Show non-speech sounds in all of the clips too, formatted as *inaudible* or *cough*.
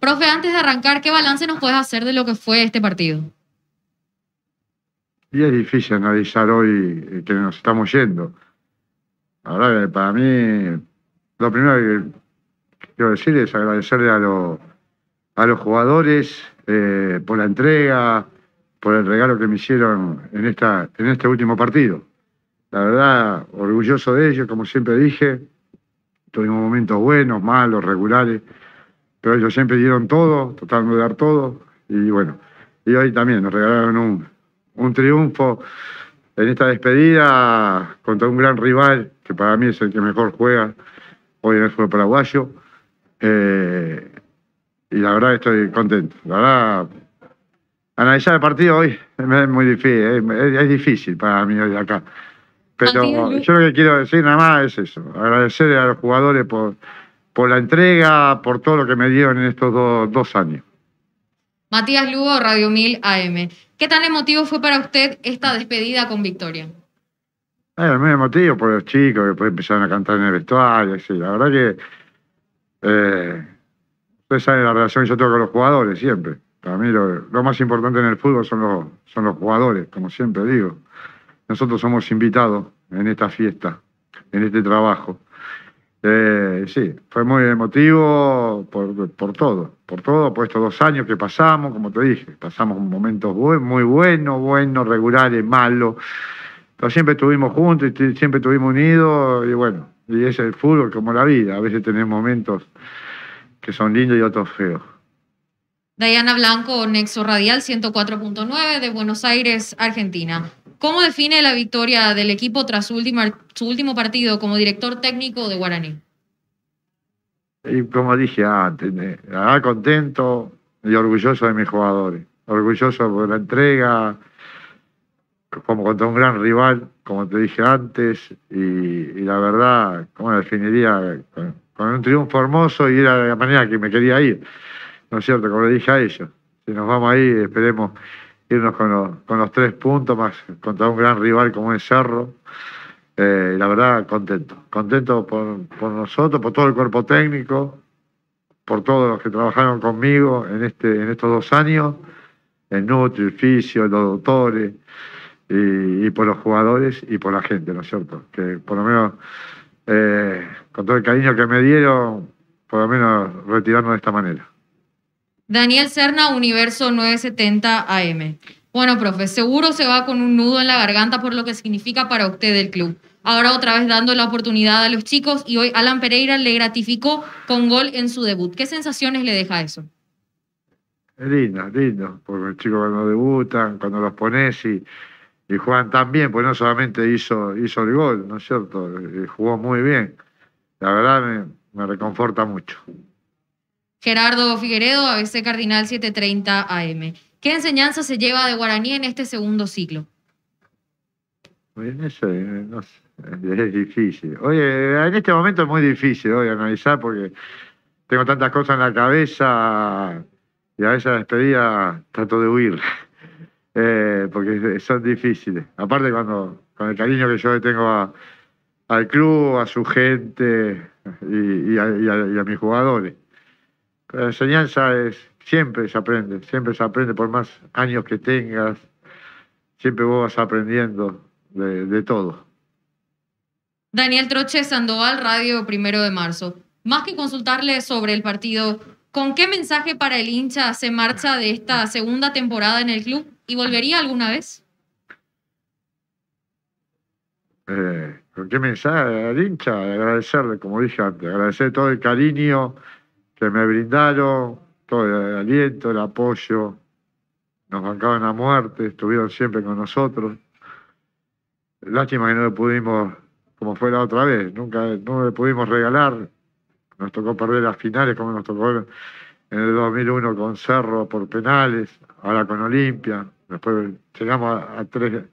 Profe, antes de arrancar, ¿qué balance nos puedes hacer de lo que fue este partido? Y es difícil analizar hoy eh, que nos estamos yendo. Ahora, para mí, lo primero que quiero decir es agradecerle a, a los jugadores eh, por la entrega, por el regalo que me hicieron en, esta, en este último partido. La verdad, orgulloso de ellos, como siempre dije. Tuvimos momentos buenos, malos, regulares. Pero ellos siempre dieron todo, trataron de dar todo, y bueno, y hoy también nos regalaron un, triunfo en esta despedida contra un gran rival, que para mí es el que mejor juega hoy en el fútbol paraguayo. Eh, y la verdad estoy contento. La verdad, analizar el partido hoy es muy difícil, es difícil para mí hoy acá. Pero yo lo que quiero decir nada más es eso, agradecer a los jugadores por por la entrega, por todo lo que me dieron en estos dos años. Matías Lugo, Radio 1000 AM. ¿Qué tan emotivo fue para usted esta despedida con Victoria? Eh, muy emotivo por los chicos que empezaron a cantar en el vestuario. la verdad que. esa eh, es la relación que yo tengo con los jugadores siempre. Para mí lo, más importante en el fútbol son los, son los jugadores, como siempre digo. Nosotros somos invitados en esta fiesta, en este trabajo. Eh, sí, fue muy emotivo por, por, todo, por todo, por estos dos años que pasamos, como te dije, pasamos momentos muy buenos, buenos, regulares, malos, pero siempre estuvimos juntos siempre estuvimos unidos y bueno, y es el fútbol como la vida, a veces tenés momentos que son lindos y otros feos. Diana Blanco, Nexo Radial 104.9 de Buenos Aires, Argentina. ¿Cómo define la victoria del equipo tras su, último partido como director técnico de Guaraní? Y como dije antes, contento y orgulloso de mis jugadores. Orgulloso por la entrega, como contra un gran rival, como te dije antes, y, la verdad, ¿cómo definiría? Con, un triunfo hermoso y era la manera que me quería ir, ¿no es cierto? Como le dije a ellos, si nos vamos ahí, esperemos irnos con los, con los tres puntos más contra un gran rival como el Cerro. Eh, la verdad, contento. Contento por, nosotros, por todo el cuerpo técnico, por todos los que trabajaron conmigo en, este, en estos dos años, en Nutri, el Fisio, los doctores, y, por los jugadores y por la gente, ¿no es cierto? Que por lo menos, eh, con todo el cariño que me dieron, por lo menos retirarnos de esta manera. Daniel Cerna, Universo 970 AM. Bueno, profe, seguro se va con un nudo en la garganta por lo que significa para usted el club. Ahora otra vez dando la oportunidad a los chicos y hoy Alan Pereira le gratificó con gol en su debut. ¿Qué sensaciones le deja eso? lindo, lindo, porque los chicos cuando debutan, cuando los pones y, y juegan tan bien, pues no solamente hizo, hizo el gol, ¿no es cierto? Eh, jugó muy bien. La verdad me reconforta mucho. Gerardo Figueredo, ABC Cardinal 730 AM. ¿Qué enseñanza se lleva de Guaraní en este segundo ciclo? es difícil. Oye, en este momento es muy difícil hoy analizar porque tengo tantas cosas en la cabeza y a veces despedida trato de huir, *laughs* eh, porque son difíciles. Aparte cuando, con el cariño que yo le tengo al club, a su gente y a mis jugadores la enseñanza es, siempre se aprende, siempre se aprende, por más años que tengas, siempre vos vas aprendiendo de, todo. Daniel Troche Sandoval, Radio Primero de Marzo. Más que consultarle sobre el partido, ¿con qué mensaje para el hincha se marcha de esta segunda temporada en el club y volvería alguna vez? Eh, ¿Con qué mensaje al hincha? Agradecerle, como dije antes, agradecer todo el cariño, que me brindaron todo el aliento, el apoyo, nos bancaban a muerte, estuvieron siempre con nosotros. Lástima que no le pudimos, como fue la otra vez, nunca no le pudimos regalar. Nos tocó perder las finales, como nos tocó en el 2001 con Cerro por penales, ahora con Olimpia. Después llegamos a, tres.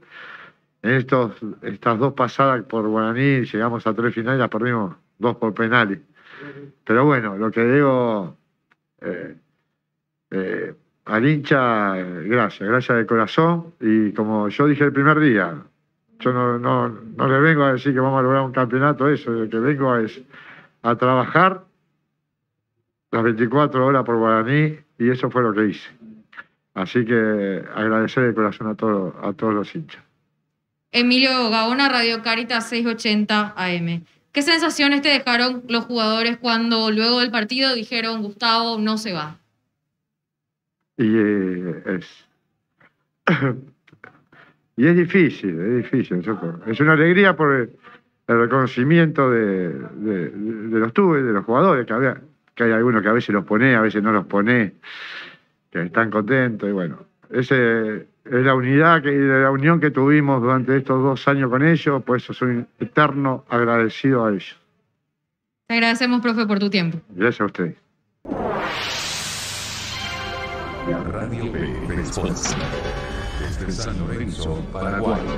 En estos, estas dos pasadas por Guaraní llegamos a tres finales, y las perdimos dos por penales. Pero bueno, lo que digo eh, eh, al hincha, gracias, gracias de corazón. Y como yo dije el primer día, yo no, le vengo a decir que vamos a lograr un campeonato, eso, lo que vengo es a trabajar las 24 horas por Guaraní y eso fue lo que hice. Así que agradecer de corazón a, a todos los hinchas. Emilio Gaona, Radio Caritas 680 AM. ¿Qué sensaciones te dejaron los jugadores cuando luego del partido dijeron, Gustavo, no se va? Y eh, *coughs* es, difícil, es difícil. Es una alegría por el, reconocimiento de, los tubes, de los jugadores, que, que hay algunos que a veces los pone, a veces no los pone, que están contentos y bueno. Ese, la unidad que, la unión que tuvimos durante estos dos años con ellos, pues eso soy eterno agradecido a ellos. Te agradecemos, profe, por tu tiempo. Gracias a usted. Radio desde San Lorenzo, Paraguay.